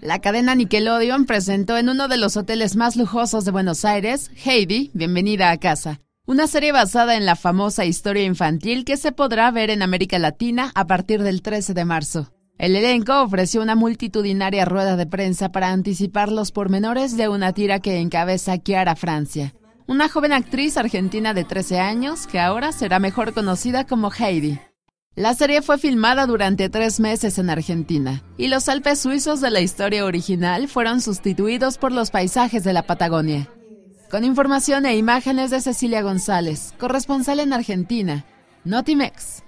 La cadena Nickelodeon presentó en uno de los hoteles más lujosos de Buenos Aires, Heidi, bienvenida a casa, una serie basada en la famosa historia infantil que se podrá ver en América Latina a partir del 13 de marzo. El elenco ofreció una multitudinaria rueda de prensa para anticipar los pormenores de una tira que encabeza Kiara Francia, una joven actriz argentina de 13 años que ahora será mejor conocida como Heidi. La serie fue filmada durante tres meses en Argentina, y los Alpes suizos de la historia original fueron sustituidos por los paisajes de la Patagonia. Con información e imágenes de Cecilia González, corresponsal en Argentina, Notimex.